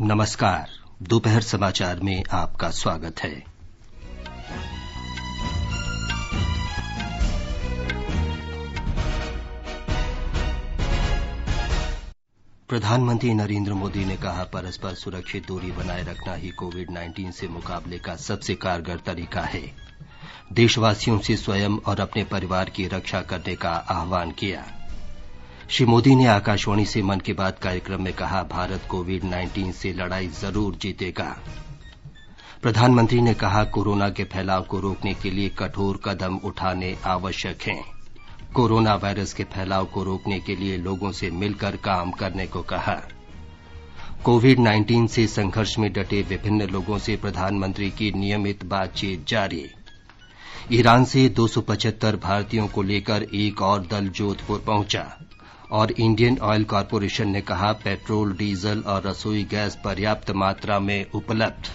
नमस्कार दोपहर समाचार में आपका स्वागत है प्रधानमंत्री नरेंद्र मोदी ने कहा परस्पर सुरक्षित दूरी बनाए रखना ही कोविड 19 से मुकाबले का सबसे कारगर तरीका है देशवासियों से स्वयं और अपने परिवार की रक्षा करने का आह्वान किया श्री मोदी ने आकाशवाणी से मन की बात कार्यक्रम में कहा भारत कोविड 19 से लड़ाई जरूर जीतेगा प्रधानमंत्री ने कहा कोरोना के फैलाव को रोकने के लिए कठोर कदम उठाने आवश्यक हैं कोरोना वायरस के फैलाव को रोकने के लिए लोगों से मिलकर काम करने को कहा कोविड 19 से संघर्ष में डटे विभिन्न लोगों से प्रधानमंत्री की नियमित बातचीत जारी ईरान से 275 भारतीयों को लेकर एक और दल जोधपुर पहुंचा और इंडियन ऑयल कॉरपोरेशन ने कहा पेट्रोल डीजल और रसोई गैस पर्याप्त मात्रा में उपलब्ध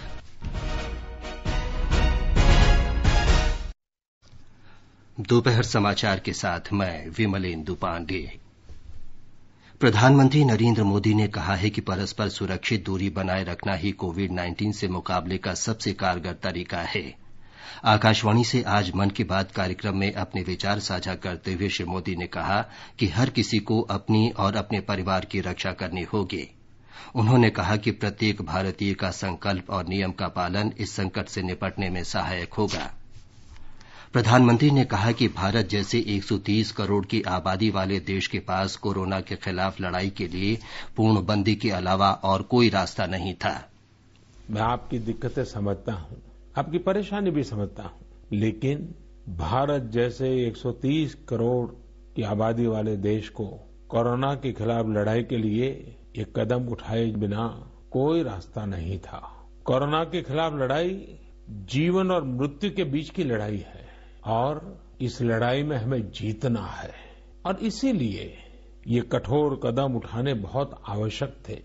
दोपहर समाचार के साथ मैं विमलेन्दु पांडे प्रधानमंत्री नरेंद्र मोदी ने कहा है कि परस्पर सुरक्षित दूरी बनाए रखना ही कोविड 19 से मुकाबले का सबसे कारगर तरीका है आकाशवाणी से आज मन की बात कार्यक्रम में अपने विचार साझा करते हुए श्री मोदी ने कहा कि हर किसी को अपनी और अपने परिवार की रक्षा करनी होगी उन्होंने कहा कि प्रत्येक भारतीय का संकल्प और नियम का पालन इस संकट से निपटने में सहायक होगा प्रधानमंत्री ने कहा कि भारत जैसे 130 करोड़ की आबादी वाले देश के पास कोरोना के खिलाफ लड़ाई के लिए पूर्णबंदी के अलावा और कोई रास्ता नहीं था मैं आपकी दिक्कतें समझता हूं आपकी परेशानी भी समझता हूं लेकिन भारत जैसे 130 करोड़ की आबादी वाले देश को कोरोना के खिलाफ लड़ाई के लिए ये कदम उठाए बिना कोई रास्ता नहीं था कोरोना के खिलाफ लड़ाई जीवन और मृत्यु के बीच की लड़ाई है और इस लड़ाई में हमें जीतना है और इसीलिए ये कठोर कदम उठाने बहुत आवश्यक थे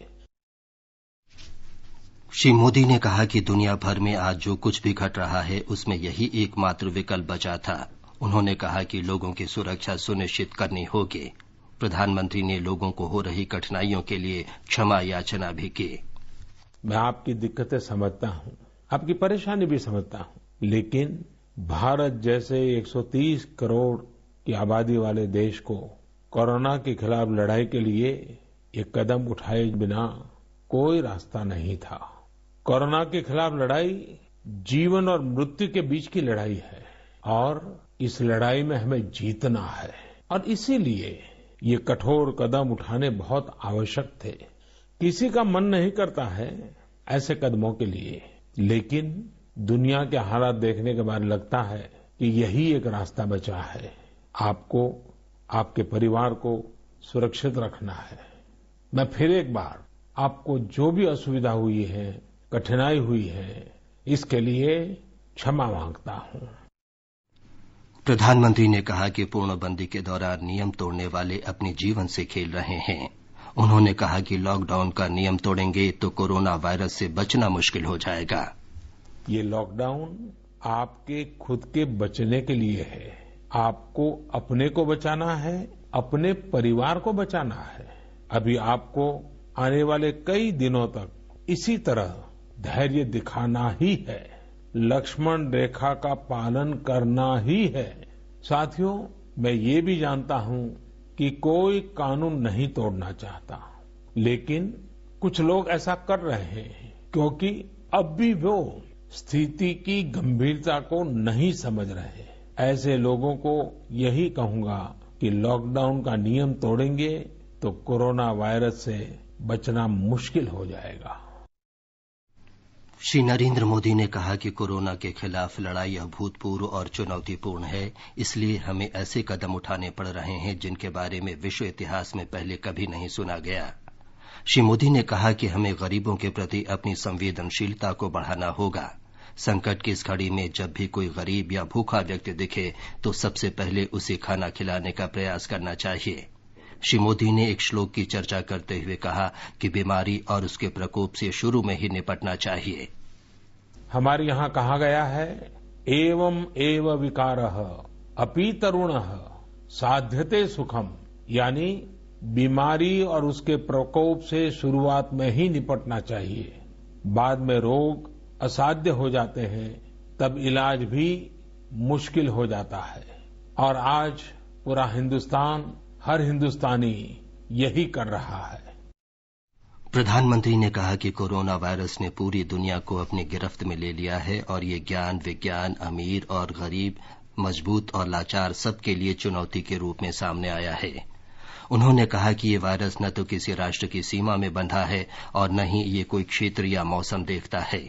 श्री मोदी ने कहा कि दुनिया भर में आज जो कुछ भी घट रहा है उसमें यही एकमात्र विकल्प बचा था उन्होंने कहा कि लोगों की सुरक्षा सुनिश्चित करनी होगी प्रधानमंत्री ने लोगों को हो रही कठिनाइयों के लिए क्षमा याचना भी की मैं आपकी दिक्कतें समझता हूं आपकी परेशानी भी समझता हूं लेकिन भारत जैसे 130 करोड़ की आबादी वाले देश को कोरोना के खिलाफ लड़ाई के लिए ये कदम उठाए बिना कोई रास्ता नहीं था कोरोना के खिलाफ लड़ाई जीवन और मृत्यु के बीच की लड़ाई है और इस लड़ाई में हमें जीतना है और इसीलिए ये कठोर कदम उठाने बहुत आवश्यक थे किसी का मन नहीं करता है ऐसे कदमों के लिए लेकिन दुनिया के हालात देखने के बाद लगता है कि यही एक रास्ता बचा है आपको आपके परिवार को सुरक्षित रखना है मैं फिर एक बार आपको जो भी असुविधा हुई है कठिनाई हुई है इसके लिए क्षमा मांगता हूं प्रधानमंत्री ने कहा कि पूर्णबंदी के दौरान नियम तोड़ने वाले अपने जीवन से खेल रहे हैं उन्होंने कहा कि लॉकडाउन का नियम तोड़ेंगे तो कोरोना वायरस से बचना मुश्किल हो जाएगा ये लॉकडाउन आपके खुद के बचने के लिए है आपको अपने को बचाना है अपने परिवार को बचाना है अभी आपको आने वाले कई दिनों तक इसी तरह धैर्य दिखाना ही है लक्ष्मण रेखा का पालन करना ही है साथियों मैं ये भी जानता हूं कि कोई कानून नहीं तोड़ना चाहता लेकिन कुछ लोग ऐसा कर रहे हैं क्योंकि अब भी वो स्थिति की गंभीरता को नहीं समझ रहे ऐसे लोगों को यही कहूंगा कि लॉकडाउन का नियम तोड़ेंगे तो कोरोना वायरस से बचना मुश्किल हो जाएगा श्री नरेंद्र मोदी ने कहा कि कोरोना के खिलाफ लड़ाई अभूतपूर्व और चुनौतीपूर्ण है इसलिए हमें ऐसे कदम उठाने पड़ रहे हैं जिनके बारे में विश्व इतिहास में पहले कभी नहीं सुना गया श्री मोदी ने कहा कि हमें गरीबों के प्रति अपनी संवेदनशीलता को बढ़ाना होगा संकट की इस घड़ी में जब भी कोई गरीब या भूखा व्यक्ति दिखे तो सबसे पहले उसे खाना खिलाने का प्रयास करना चाहिए श्री मोदी ने एक श्लोक की चर्चा करते हुए कहा कि बीमारी और उसके प्रकोप से शुरू में ही निपटना चाहिए हमारे यहां कहा गया है एवं एव विकार अपी तरुण साध्यते सुखम यानी बीमारी और उसके प्रकोप से शुरुआत में ही निपटना चाहिए बाद में रोग असाध्य हो जाते हैं तब इलाज भी मुश्किल हो जाता है और आज पूरा हिंदुस्तान हर हिन्दुस्तानी यही कर रहा है प्रधानमंत्री ने कहा कि कोरोना वायरस ने पूरी दुनिया को अपनी गिरफ्त में ले लिया है और ये ज्ञान विज्ञान अमीर और गरीब मजबूत और लाचार सबके लिए चुनौती के रूप में सामने आया है उन्होंने कहा कि ये वायरस न तो किसी राष्ट्र की सीमा में बंधा है और न ही ये कोई क्षेत्र या मौसम देखता है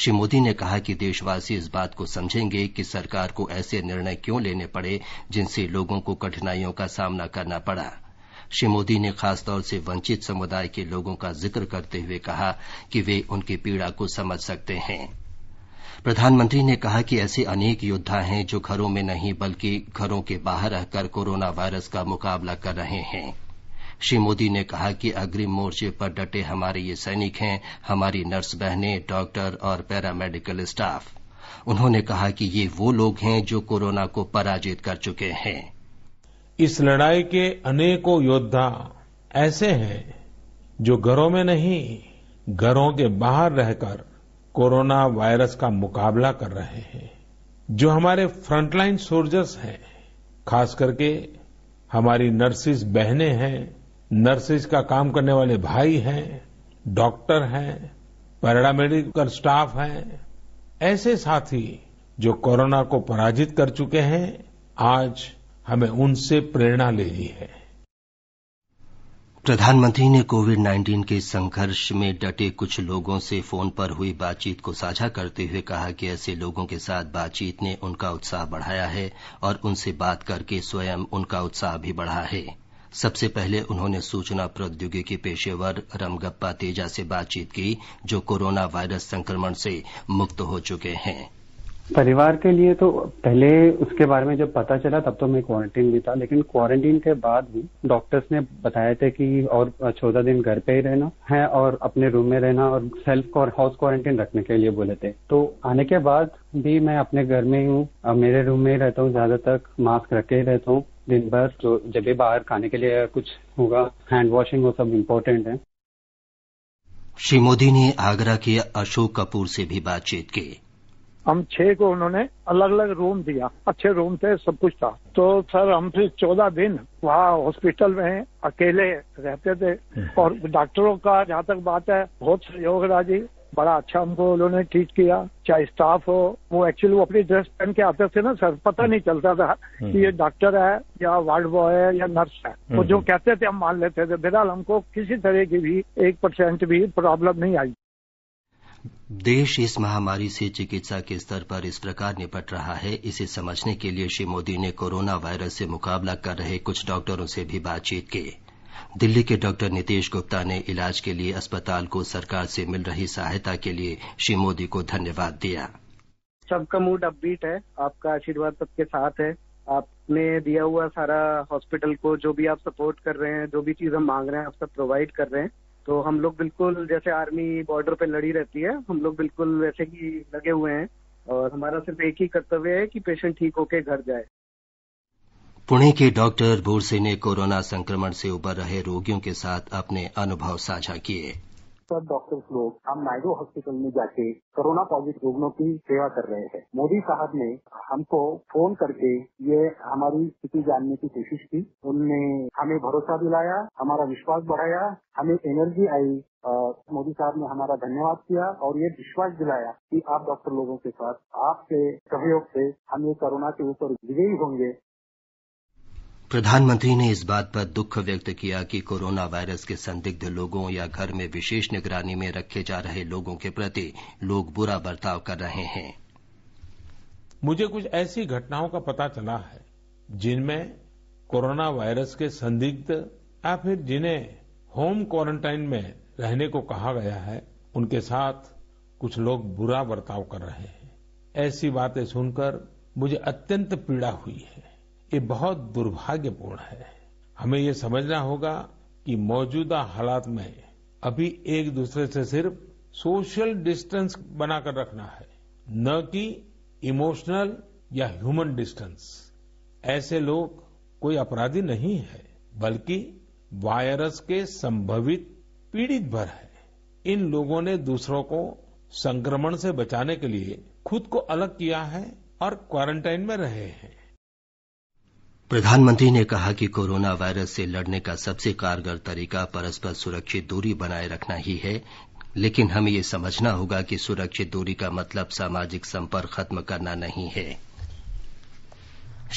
श्री मोदी ने कहा कि देशवासी इस बात को समझेंगे कि सरकार को ऐसे निर्णय क्यों लेने पड़े जिनसे लोगों को कठिनाइयों का सामना करना पड़ा श्री मोदी ने खासतौर से वंचित समुदाय के लोगों का जिक्र करते हुए कहा कि वे उनकी पीड़ा को समझ सकते हैं प्रधानमंत्री ने कहा कि ऐसे अनेक योद्वा हैं जो घरों में नहीं बल्कि घरों के बाहर रहकर कोरोना वायरस का मुकाबला कर रहे हैं श्री मोदी ने कहा कि अग्रिम मोर्चे पर डटे हमारे ये सैनिक हैं हमारी नर्स बहनें डॉक्टर और पैरामेडिकल स्टाफ उन्होंने कहा कि ये वो लोग हैं जो कोरोना को पराजित कर चुके हैं इस लड़ाई के अनेकों योद्वा ऐसे हैं जो घरों में नहीं घरों के बाहर रहकर कोरोना वायरस का मुकाबला कर रहे हैं जो हमारे फ्रंटलाइन सोल्जर्स हैं खास करके हमारी नर्सिस बहनें हैं नर्सेज का काम करने वाले भाई हैं डॉक्टर हैं पैरामेडिकल स्टाफ हैं ऐसे साथी जो कोरोना को पराजित कर चुके हैं आज हमें उनसे प्रेरणा लेनी है प्रधानमंत्री ने कोविड 19 के संघर्ष में डटे कुछ लोगों से फोन पर हुई बातचीत को साझा करते हुए कहा कि ऐसे लोगों के साथ बातचीत ने उनका उत्साह बढ़ाया है और उनसे बात करके स्वयं उनका उत्साह भी बढ़ा है सबसे पहले उन्होंने सूचना प्रौद्योगिकी पेशेवर रमगप्पा तेजा से बातचीत की जो कोरोना वायरस संक्रमण से मुक्त हो चुके हैं परिवार के लिए तो पहले उसके बारे में जब पता चला तब तो मैं क्वारंटीन भी था लेकिन क्वारंटीन के बाद भी डॉक्टर्स ने बताया थे कि और चौदह दिन घर पे ही रहना है और अपने रूम में रहना और सेल्फ हाउस क्वारंटीन रखने के लिए बोले थे तो आने के बाद भी मैं अपने घर में ही हूँ मेरे रूम में ही रहता हूँ ज्यादा तक मास्क रख के ही रहता हूँ दिन भर तो जब भी बाहर खाने के लिए कुछ होगा हैंड वॉशिंग वो सब इम्पोर्टेंट है श्री मोदी ने आगरा के अशोक कपूर से भी बातचीत की हम छह को उन्होंने अलग अलग रूम दिया अच्छे रूम थे सब कुछ था तो सर हम फिर चौदह दिन वहाँ हॉस्पिटल में अकेले रहते थे हम्म। और डॉक्टरों का जहाँ तक बात है बहुत सहयोग रहा जी बड़ा अच्छा हमको उन्होंने ट्रीट किया चाहे स्टाफ हो वो एक्चुअली वो अपनी ड्रेस पहन के आते थे ना सर पता नहीं चलता था हम्म। कि ये डॉक्टर है या वार्ड बॉय है या नर्स है वो जो हम्म। कहते थे हम मान लेते थे फिलहाल हमको किसी तरह की भी एक परसेंट भी प्रॉब्लम नहीं आई देश इस महामारी से चिकित्सा के स्तर पर इस प्रकार निपट रहा है इसे समझने के लिए श्री मोदी ने कोरोना वायरस से मुकाबला कर रहे कुछ डॉक्टरों से भी बातचीत की दिल्ली के डॉक्टर नीतीश गुप्ता ने इलाज के लिए अस्पताल को सरकार से मिल रही सहायता के लिए श्री मोदी को धन्यवाद दिया सबका मूड अपबीट है आपका आशीर्वाद सबके साथ है आपने दिया हुआ सारा हॉस्पिटल को जो भी आप सपोर्ट कर रहे हैं जो भी चीज हम मांग रहे हैं आप सब प्रोवाइड कर रहे हैं तो हम लोग बिल्कुल जैसे आर्मी बॉर्डर पे लड़ी रहती है हम लोग बिल्कुल वैसे ही लगे हुए हैं और हमारा सिर्फ एक ही कर्तव्य है कि पेशेंट ठीक होके घर जाए पुणे के डॉक्टर बोरसे ने कोरोना संक्रमण से उबर रहे रोगियों के साथ अपने अनुभव साझा किए सब डॉक्टर्स लोग हम नायडू हॉस्पिटल में जाके कोरोना पॉजिटिव रोगियों की सेवा कर रहे हैं मोदी साहब ने हमको फोन करके ये हमारी स्थिति जानने की कोशिश की उनने हमें भरोसा दिलाया हमारा विश्वास बढ़ाया हमें एनर्जी आई मोदी साहब ने हमारा धन्यवाद किया और ये विश्वास दिलाया कि आप डॉक्टर लोगों के साथ आपके सहयोग से हम ये कोरोना के ऊपर विजयी होंगे प्रधानमंत्री ने इस बात पर दुख व्यक्त किया कि कोरोना वायरस के संदिग्ध लोगों या घर में विशेष निगरानी में रखे जा रहे लोगों के प्रति लोग बुरा बर्ताव कर रहे हैं मुझे कुछ ऐसी घटनाओं का पता चला है जिनमें कोरोना वायरस के संदिग्ध या फिर जिन्हें होम क्वारंटाइन में रहने को कहा गया है उनके साथ कुछ लोग बुरा बर्ताव कर रहे हैं ऐसी बातें सुनकर मुझे अत्यंत पीड़ा हुई है ये बहुत दुर्भाग्यपूर्ण है हमें ये समझना होगा कि मौजूदा हालात में अभी एक दूसरे से सिर्फ सोशल डिस्टेंस बनाकर रखना है न कि इमोशनल या ह्यूमन डिस्टेंस ऐसे लोग कोई अपराधी नहीं है बल्कि वायरस के संभवित पीड़ित भर है इन लोगों ने दूसरों को संक्रमण से बचाने के लिए खुद को अलग किया है और क्वारंटाइन में रहे हैं प्रधानमंत्री ने कहा कि कोरोना वायरस से लड़ने का सबसे कारगर तरीका परस्पर सुरक्षित दूरी बनाए रखना ही है लेकिन हमें यह समझना होगा कि सुरक्षित दूरी का मतलब सामाजिक संपर्क खत्म करना नहीं है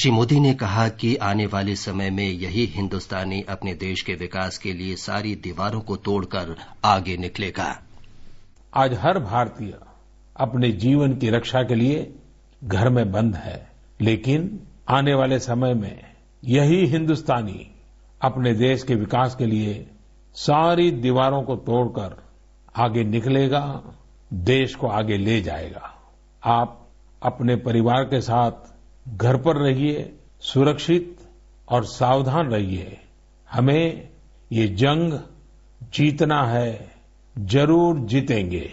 श्री मोदी ने कहा कि आने वाले समय में यही हिंदुस्तानी अपने देश के विकास के लिए सारी दीवारों को तोड़कर आगे निकलेगा आज हर भारतीय अपने जीवन की रक्षा के लिए घर में बंद है लेकिन आने वाले समय में यही हिन्दुस्तानी अपने देश के विकास के लिए सारी दीवारों को तोड़कर आगे निकलेगा देश को आगे ले जाएगा आप अपने परिवार के साथ घर पर रहिए सुरक्षित और सावधान रहिए हमें ये जंग जीतना है जरूर जीतेंगे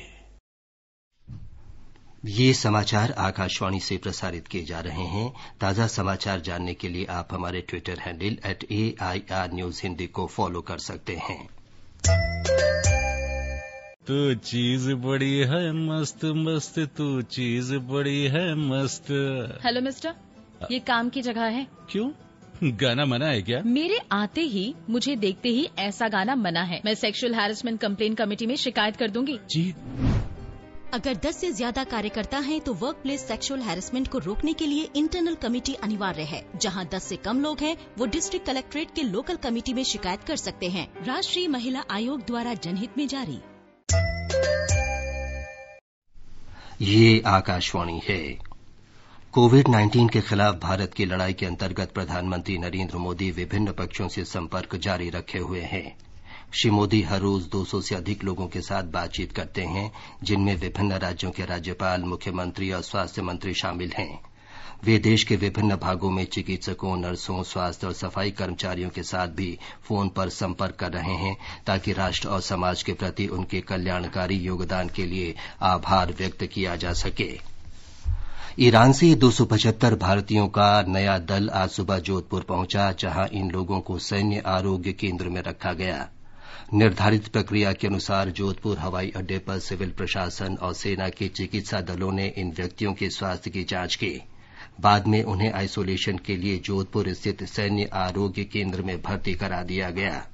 ये समाचार आकाशवाणी से प्रसारित किए जा रहे हैं ताजा समाचार जानने के लिए आप हमारे Twitter handle at A I R news Hindi को फॉलो कर सकते हैं तू चीज बड़ी है मस्त मस्त तू चीज बड़ी है मस्त हेलो मिस्टर ये काम की जगह है क्यों गाना मना है क्या मेरे आते ही मुझे देखते ही ऐसा गाना मना है मैं सेक्सुअल हेरसमेंट कम्प्लेन कमेटी में शिकायत कर दूंगी जी अगर 10 से ज्यादा कार्यकर्ता हैं तो वर्क प्लेस सेक्सुअल हैरेसमेंट को रोकने के लिए इंटरनल कमेटी अनिवार्य है जहां 10 से कम लोग हैं वो डिस्ट्रिक्ट कलेक्ट्रेट के लोकल कमेटी में शिकायत कर सकते हैं राष्ट्रीय महिला आयोग द्वारा जनहित में जारी ये आकाशवाणी है कोविड 19 के खिलाफ भारत की लड़ाई के अंतर्गत प्रधानमंत्री नरेंद्र मोदी विभिन्न पक्षों से संपर्क जारी रखे हुए हैं श्री मोदी हर रोज 200 से अधिक लोगों के साथ बातचीत करते हैं जिनमें विभिन्न राज्यों के राज्यपाल मुख्यमंत्री और स्वास्थ्य मंत्री शामिल हैं वे देश के विभिन्न भागों में चिकित्सकों नर्सों स्वास्थ्य और सफाई कर्मचारियों के साथ भी फोन पर संपर्क कर रहे हैं ताकि राष्ट्र और समाज के प्रति उनके कल्याणकारी योगदान के लिए आभार व्यक्त किया जा सके ईरान से 275 भारतीयों का नया दल आज सुबह जोधपुर पहुंचा जहां इन लोगों को सैन्य आरोग्य केंद्र में रखा गया निर्धारित प्रक्रिया के अनुसार जोधपुर हवाई अड्डे पर सिविल प्रशासन और सेना के चिकित्सा दलों ने इन व्यक्तियों के स्वास्थ्य की जांच की बाद में उन्हें आइसोलेशन के लिए जोधपुर स्थित सैन्य आरोग्य केंद्र में भर्ती करा दिया गया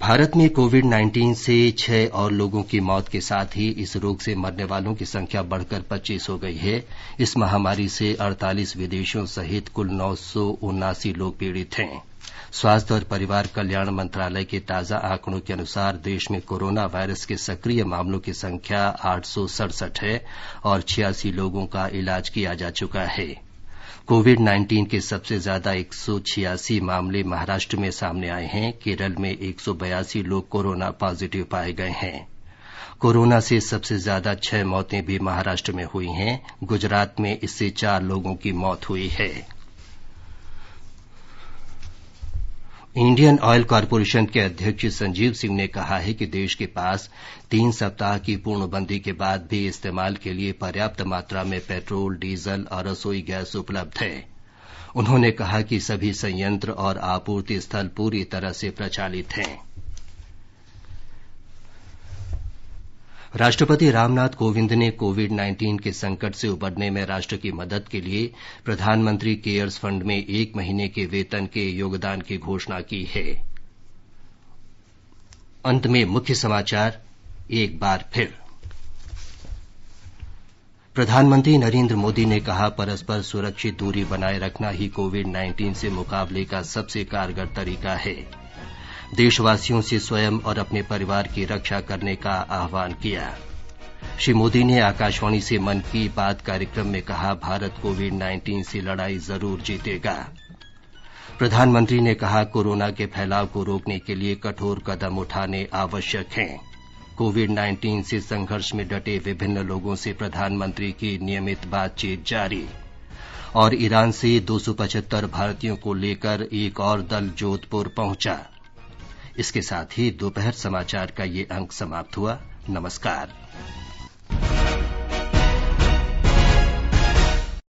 भारत में कोविड 19 से छह और लोगों की मौत के साथ ही इस रोग से मरने वालों की संख्या बढ़कर 25 हो गई है इस महामारी से 48 विदेशों सहित कुल नौ लोग पीड़ित थे स्वास्थ्य और परिवार कल्याण मंत्रालय के ताजा आंकड़ों के अनुसार देश में कोरोना वायरस के सक्रिय मामलों की संख्या आठ है और छियासी लोगों का इलाज किया जा चुका है कोविड 19 के सबसे ज्यादा एक मामले महाराष्ट्र में सामने आए हैं केरल में एक लोग कोरोना पॉजिटिव पाए गए हैं कोरोना से सबसे ज्यादा छह मौतें भी महाराष्ट्र में हुई हैं गुजरात में इससे चार लोगों की मौत हुई है इंडियन ऑयल कॉरपोरेशन के अध्यक्ष संजीव सिंह ने कहा है कि देश के पास तीन सप्ताह की पूर्णबंदी के बाद भी इस्तेमाल के लिए पर्याप्त मात्रा में पेट्रोल डीजल और रसोई गैस उपलब्ध है उन्होंने कहा कि सभी संयंत्र और आपूर्ति स्थल पूरी तरह से प्रचालित हैं राष्ट्रपति रामनाथ कोविंद ने कोविड नाइन्टीन के संकट से उबरने में राष्ट्र की मदद के लिए प्रधानमंत्री केयर्स फंड में एक महीने के वेतन के योगदान की घोषणा की है प्रधानमंत्री नरेन्द्र मोदी ने कहा परस्पर सुरक्षित दूरी बनाए रखना ही कोविड नाइन्टीन से मुकाबले का सबसे कारगर तरीका है देशवासियों से स्वयं और अपने परिवार की रक्षा करने का आह्वान किया श्री मोदी ने आकाशवाणी से मन की बात कार्यक्रम में कहा भारत कोविड 19 से लड़ाई जरूर जीतेगा प्रधानमंत्री ने कहा कोरोना के फैलाव को रोकने के लिए कठोर कदम उठाने आवश्यक हैं कोविड 19 से संघर्ष में डटे विभिन्न लोगों से प्रधानमंत्री की नियमित बातचीत जारी और ईरान से 275 भारतीयों को लेकर एक और दल जोधपुर पहुंचा इसके साथ ही दोपहर समाचार का ये अंक समाप्त हुआ नमस्कार